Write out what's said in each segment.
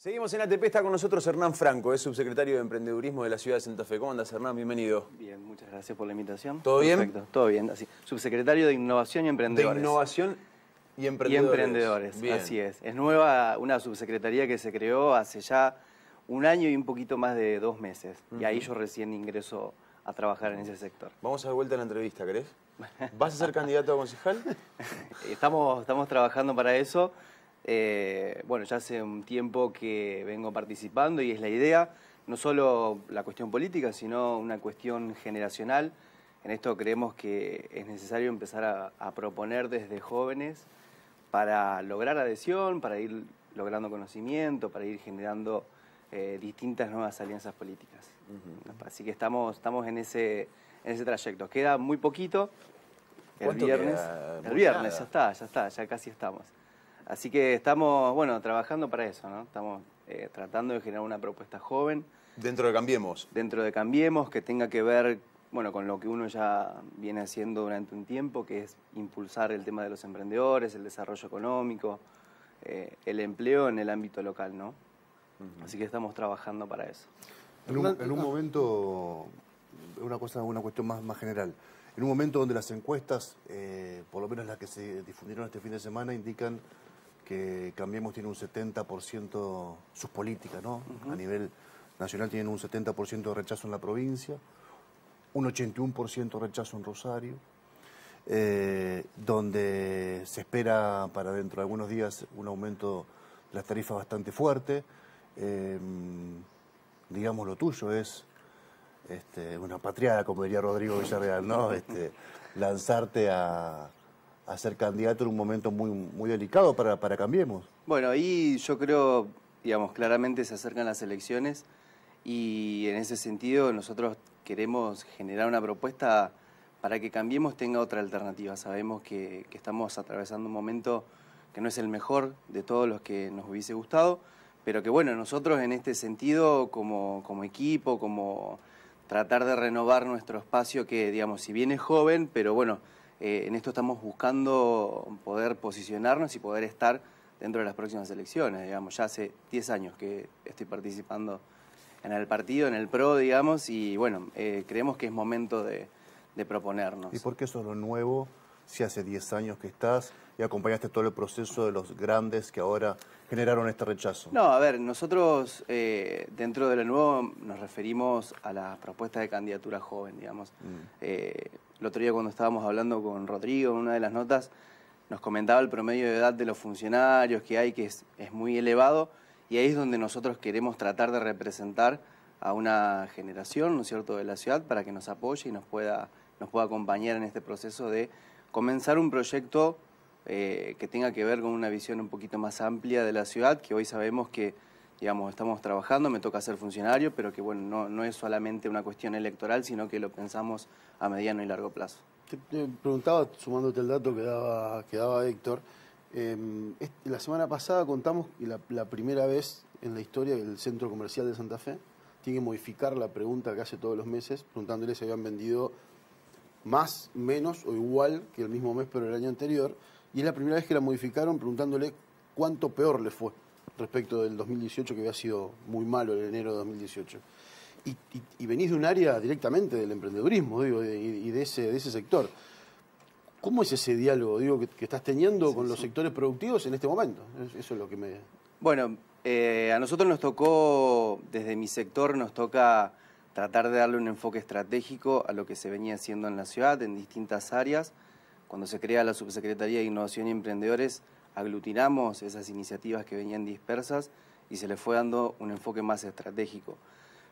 Seguimos en ATP, está con nosotros Hernán Franco, es subsecretario de Emprendedurismo de la ciudad de Santa Fe. ¿Cómo andas, Hernán? Bienvenido. Bien, muchas gracias por la invitación. ¿Todo bien? Perfecto, todo bien. Así, subsecretario de Innovación y Emprendedores. De Innovación y Emprendedores. Y Emprendedores, así es. Es nueva una subsecretaría que se creó hace ya un año y un poquito más de dos meses. Y ahí yo recién ingreso a trabajar en ese sector. Vamos a dar vuelta a la entrevista, ¿querés? ¿Vas a ser candidato a concejal? estamos, estamos trabajando para eso. Eh, bueno, ya hace un tiempo que vengo participando y es la idea, no solo la cuestión política, sino una cuestión generacional. En esto creemos que es necesario empezar a, proponer desde jóvenes para lograr adhesión, para ir logrando conocimiento, para ir generando eh, distintas nuevas alianzas políticas. Así que estamos, estamos en, ese, ese trayecto. Queda muy poquito. El viernes, el viernes, ya está, ya está, ya casi estamos. Así que estamos, bueno, trabajando para eso, ¿no? Estamos eh, tratando de generar una propuesta joven. Dentro de Cambiemos. Dentro de Cambiemos, que tenga que ver, bueno, con lo que uno ya viene haciendo durante un tiempo, que es impulsar el tema de los emprendedores, el desarrollo económico, eh, el empleo en el ámbito local, ¿no? Así que estamos trabajando para eso. En un, ah. momento, una cosa, una cuestión más, más general. En un momento donde las encuestas, eh, por lo menos las que se difundieron este fin de semana, indican que Cambiemos tiene un 70%, sus políticas, ¿no? A nivel nacional tienen un 70% de rechazo en la provincia, un 81% de rechazo en Rosario, eh, donde se espera para dentro de algunos días un aumento de las tarifas bastante fuerte. Eh, digamos, lo tuyo es este, una patriada, como diría Rodrigo Villarreal, ¿no? Este, lanzarte a, hacer candidato en un momento muy, muy delicado para, para Cambiemos. Bueno, ahí yo creo, digamos, claramente se acercan las elecciones y en ese sentido nosotros queremos generar una propuesta para que Cambiemos tenga otra alternativa. Sabemos que, estamos atravesando un momento que no es el mejor de todos los que nos hubiese gustado, pero que bueno, nosotros en este sentido, como, como equipo, como tratar de renovar nuestro espacio que, digamos, si bien es joven, pero bueno, eh, en esto estamos buscando poder posicionarnos y poder estar dentro de las próximas elecciones. Digamos, ya hace 10 años que estoy participando en el partido, en el PRO, digamos, y bueno, eh, creemos que es momento de, proponernos. ¿Y por qué lo nuevo? si hace 10 años que estás y acompañaste todo el proceso de los grandes que ahora generaron este rechazo. No, a ver, nosotros eh, dentro de lo nuevo nos referimos a las propuestas de candidatura joven, digamos. Mm. Eh, el otro día cuando estábamos hablando con Rodrigo en una de las notas, nos comentaba el promedio de edad de los funcionarios que hay, que es, es muy elevado, y ahí es donde nosotros queremos tratar de representar a una generación, ¿no es cierto?, de la ciudad para que nos apoye y nos pueda, nos pueda acompañar en este proceso de comenzar un proyecto eh, que tenga que ver con una visión un poquito más amplia de la ciudad, que hoy sabemos que, digamos, estamos trabajando, me toca ser funcionario, pero que, bueno, no, es solamente una cuestión electoral, sino que lo pensamos a mediano y largo plazo. Te preguntaba, sumándote el dato que daba, que Héctor, em, la semana pasada contamos la, la primera vez en la historia que el Centro Comercial de Santa Fe tiene que modificar la pregunta que hace todos los meses, preguntándole si habían vendido más, menos o igual que el mismo mes pero el año anterior, y es la primera vez que la modificaron preguntándole cuánto peor le fue respecto del 2018, que había sido muy malo el enero de 2018. Y, venís de un área directamente del emprendedurismo, digo, y, de, ese, de ese sector. ¿Cómo es ese diálogo digo, que, estás teniendo con los sectores productivos en este momento? Eso es lo que me... Bueno, eh, a nosotros nos tocó, desde mi sector, nos toca tratar de darle un enfoque estratégico a lo que se venía haciendo en la ciudad, en distintas áreas. Cuando se crea la Subsecretaría de Innovación y Emprendedores, aglutinamos esas iniciativas que venían dispersas y se le fue dando un enfoque más estratégico.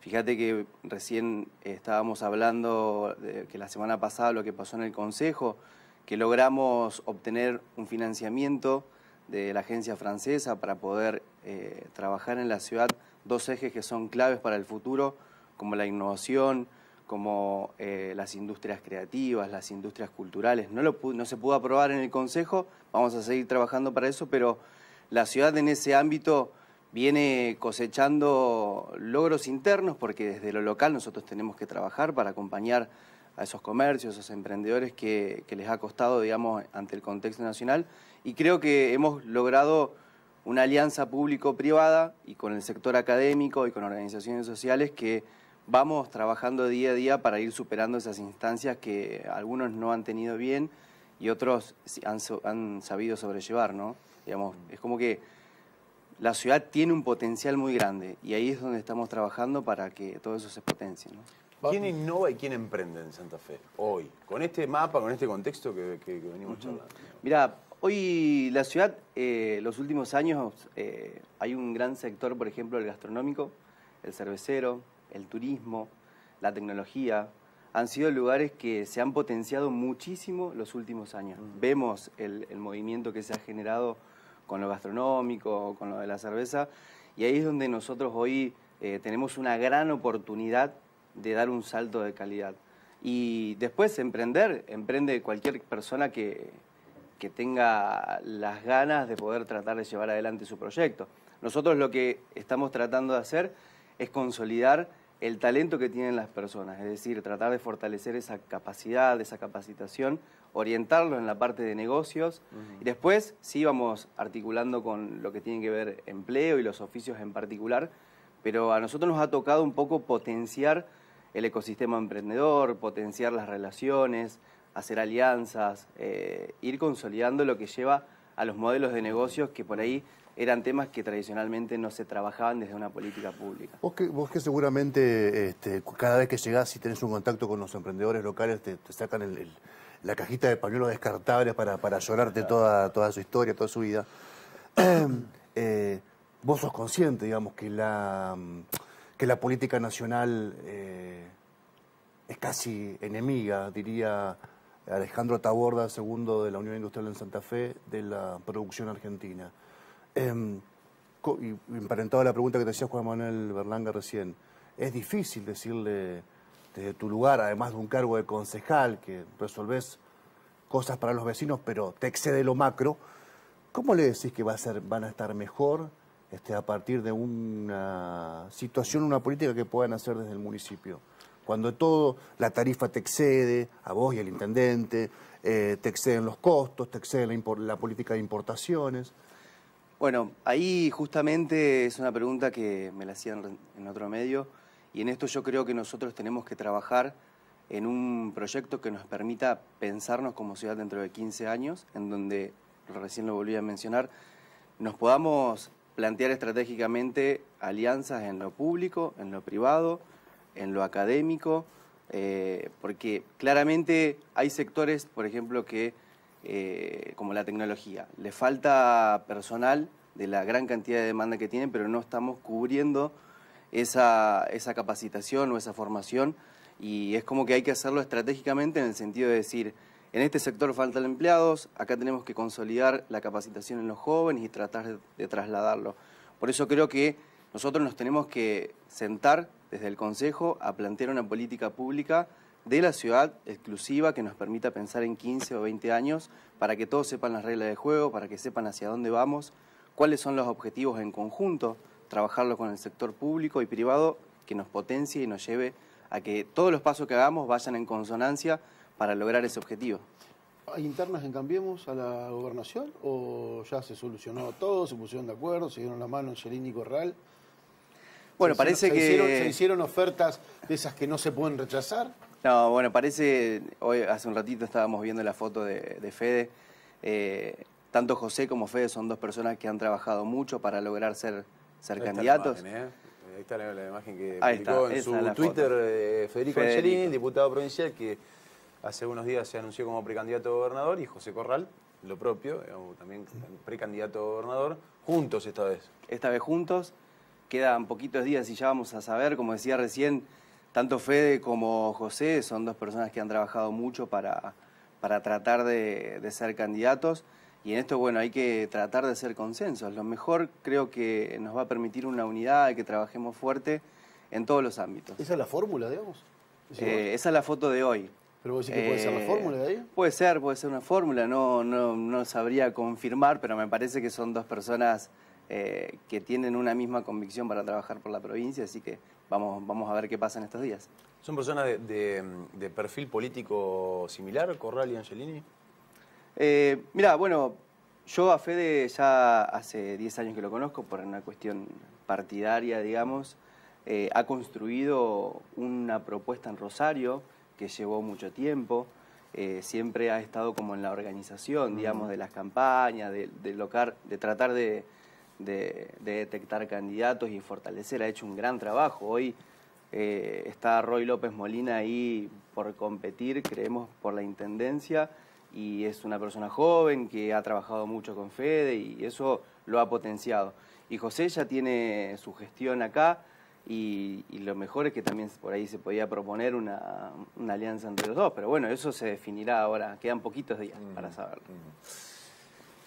Fíjate que recién eh, estábamos hablando de que la semana pasada lo que pasó en el Consejo, que logramos obtener un financiamiento de la agencia francesa para poder eh, trabajar en la ciudad dos ejes que son claves para el futuro como la innovación, como eh, las industrias creativas, las industrias culturales. No, lo, no se pudo aprobar en el Consejo, vamos a seguir trabajando para eso, pero la ciudad en ese ámbito viene cosechando logros internos porque desde lo local nosotros tenemos que trabajar para acompañar a esos comercios, a esos emprendedores que les ha costado, digamos, ante el contexto nacional. Y creo que hemos logrado una alianza público-privada y con el sector académico y con organizaciones sociales que vamos trabajando día a día para ir superando esas instancias que algunos no han tenido bien y otros han, sabido sobrellevar, ¿no? Digamos, es como que la ciudad tiene un potencial muy grande y ahí es donde estamos trabajando para que todo eso se potencie, ¿no? ¿Quién innova y quién emprende en Santa Fe hoy? Con este mapa, con este contexto que, venimos Mira, hoy la ciudad, eh, los últimos años, eh, hay un gran sector, por ejemplo, el gastronómico, el cervecero, el turismo, la tecnología, han sido lugares que se han potenciado muchísimo los últimos años. Mm. Vemos el, movimiento que se ha generado con lo gastronómico, con lo de la cerveza, y ahí es donde nosotros hoy eh, tenemos una gran oportunidad de dar un salto de calidad. Y después emprender, emprende cualquier persona que, que tenga las ganas de poder tratar de llevar adelante su proyecto. Nosotros lo que estamos tratando de hacer es consolidar el talento que tienen las personas, es decir, tratar de fortalecer esa capacidad, esa capacitación, orientarlo en la parte de negocios y después sí vamos articulando con lo que tiene que ver empleo y los oficios en particular, pero a nosotros nos ha tocado un poco potenciar el ecosistema emprendedor, potenciar las relaciones, hacer alianzas, eh, ir consolidando lo que lleva a los modelos de negocios que por ahí eran temas que tradicionalmente no se trabajaban desde una política pública. Vos que, seguramente este, cada vez que llegás y tenés un contacto con los emprendedores locales, te, sacan la cajita de pañuelos descartables para, llorarte toda, su historia, toda su vida. Eh, vos sos consciente, digamos, que la, que la política nacional eh, es casi enemiga, diría Alejandro Taborda, segundo de la Unión Industrial en Santa Fe, de la producción argentina. Em, y emparentado a la pregunta que te hacía Juan Manuel Berlanga recién, es difícil decirle desde tu lugar, además de un cargo de concejal, que resolvés cosas para los vecinos, pero te excede lo macro, ¿cómo le decís que va a ser, van a estar mejor este, a partir de una situación, una política que puedan hacer desde el municipio? Cuando todo, la tarifa te excede, a vos y al intendente, eh, te exceden los costos, te excede la política de importaciones. Bueno, ahí justamente es una pregunta que me la hacían en otro medio y en esto yo creo que nosotros tenemos que trabajar en un proyecto que nos permita pensarnos como ciudad dentro de 15 años, en donde, recién lo volví a mencionar, nos podamos plantear estratégicamente alianzas en lo público, en lo privado, en lo académico, eh, porque claramente hay sectores, por ejemplo, que eh, como la tecnología. Le falta personal de la gran cantidad de demanda que tienen, pero no estamos cubriendo esa, capacitación o esa formación y es como que hay que hacerlo estratégicamente en el sentido de decir, en este sector faltan empleados, acá tenemos que consolidar la capacitación en los jóvenes y tratar de trasladarlo. Por eso creo que nosotros nos tenemos que sentar desde el Consejo a plantear una política pública de la ciudad exclusiva que nos permita pensar en 15 o 20 años para que todos sepan las reglas de juego, para que sepan hacia dónde vamos, cuáles son los objetivos en conjunto, trabajarlo con el sector público y privado que nos potencie y nos lleve a que todos los pasos que hagamos vayan en consonancia para lograr ese objetivo. ¿Hay internas en Cambiemos a la gobernación o ya se solucionó todo, se pusieron de acuerdo, se dieron la mano en en y Corral? Bueno, parece que... se hicieron ofertas de esas que no se pueden rechazar. No, bueno, parece, hoy hace un ratito estábamos viendo la foto de, Fede. Eh, tanto José como Fede son dos personas que han trabajado mucho para lograr ser, ser candidatos. Ahí está la, ¿eh? imagen que publicó en su Twitter eh, Federico, diputado provincial, que hace unos días se anunció como precandidato a gobernador, y José Corral, lo propio, también precandidato a gobernador, juntos esta vez. Esta vez juntos, quedan poquitos días y ya vamos a saber, como decía recién, tanto Fede como José son dos personas que han trabajado mucho para, para tratar de, ser candidatos. Y en esto, bueno, hay que tratar de hacer consensos. Lo mejor creo que nos va a permitir una unidad y que trabajemos fuerte en todos los ámbitos. ¿Esa es la fórmula, digamos? Eh, esa es la foto de hoy. ¿Pero vos decís que puede ser la eh, fórmula de ahí? Puede ser, puede ser una fórmula. No, no, no sabría confirmar, pero me parece que son dos personas eh, que tienen una misma convicción para trabajar por la provincia, así que vamos, vamos a ver qué pasa en estos días. ¿Son personas de, perfil político similar, Corral y Angelini? Eh, mira, bueno, yo a Fede ya hace 10 años que lo conozco por una cuestión partidaria, digamos. Eh, ha construido una propuesta en Rosario que llevó mucho tiempo. siempre ha estado como en la organización, digamos, de las campañas, de, de, de tratar de, de, detectar candidatos y fortalecer. Ha hecho un gran trabajo. Hoy eh, está Roy López Molina ahí por competir, creemos, por la Intendencia y es una persona joven que ha trabajado mucho con Fede y eso lo ha potenciado. Y José ya tiene su gestión acá y, lo mejor es que también por ahí se podía proponer una, alianza entre los dos, pero bueno, eso se definirá ahora, quedan poquitos días mm, para saberlo. Mm.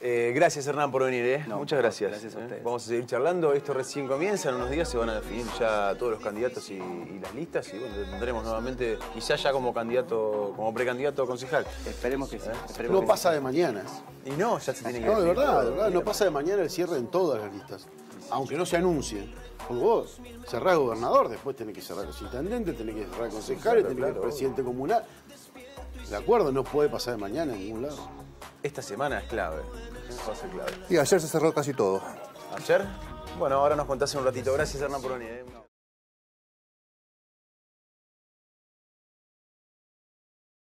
Eh, gracias, Hernán, por venir. ¿eh? Muchas gracias. ¿eh? Vamos a seguir charlando. Esto recién comienza. En unos días se van a definir ya todos los candidatos y, las listas. Y bueno, tendremos nuevamente, quizá ya como candidato, como precandidato a concejal. Esperemos que sea. no pasa de mañana. Y no, ya se tiene que No, de verdad, No pasa de mañana el cierre en todas las listas. Aunque no se anuncie. Porque vos cerrás gobernador, después tenés que cerrar los intendentes, tenés que cerrar concejales, tenés que ser presidente comunal. De acuerdo, no puede pasar de mañana en ningún lado esta semana es clave. Va clave. Y ayer se cerró casi todo. ¿Ayer? Bueno, ahora nos contás en un ratito. Gracias, Hernán por ¿eh?